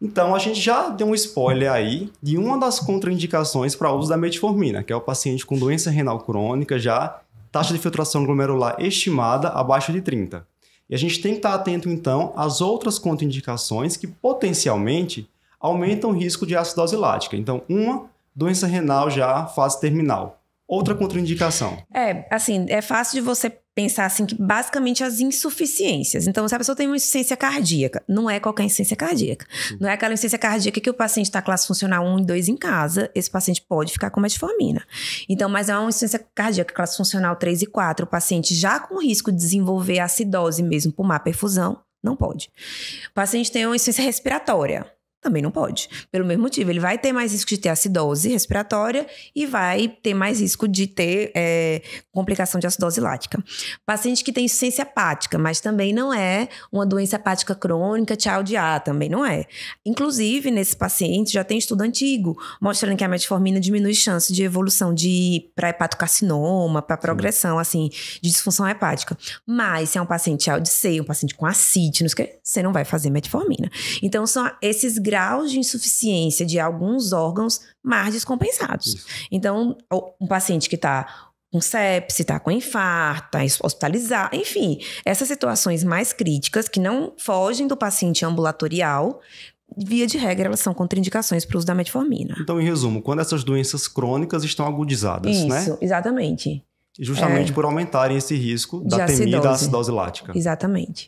Então, a gente já deu um spoiler aí de uma das contraindicações para uso da metformina, que é o paciente com doença renal crônica, já taxa de filtração glomerular estimada abaixo de 30. E a gente tem que estar atento, então, às outras contraindicações que potencialmente aumentam o risco de acidose lática. Então, uma, doença renal já fase terminal. Outra contraindicação. É, assim, é fácil de você pensar assim que basicamente as insuficiências. Então, se a pessoa tem uma insuficiência cardíaca, não é qualquer insuficiência cardíaca. Uhum. Não é aquela insuficiência cardíaca que o paciente está classe funcional 1 e 2 em casa, esse paciente pode ficar com metformina. Então, mas é uma insuficiência cardíaca classe funcional 3 e 4, o paciente já com risco de desenvolver acidose mesmo por má perfusão, não pode. O paciente tem uma insuficiência respiratória, também não pode. Pelo mesmo motivo, ele vai ter mais risco de ter acidose respiratória e vai ter mais risco de ter é, complicação de acidose lática. Paciente que tem insuficiência hepática, mas também não é uma doença hepática crônica, tchau de A, também não é. Inclusive, nesse paciente já tem estudo antigo mostrando que a metformina diminui chance de evolução de para hepatocarcinoma, para progressão assim de disfunção hepática. Mas se é um paciente tchau de C, um paciente com acítinos, você não vai fazer metformina. Então são esses graus de insuficiência de alguns órgãos mais descompensados. Isso. Então, um paciente que está com sepsis, está com infarto, está hospitalizado, enfim, essas situações mais críticas que não fogem do paciente ambulatorial, via de regra, elas são contraindicações para o uso da metformina. Então, em resumo, quando essas doenças crônicas estão agudizadas, Isso, né? Isso, exatamente. Justamente é... por aumentarem esse risco da temida acidose. acidose lática. Exatamente.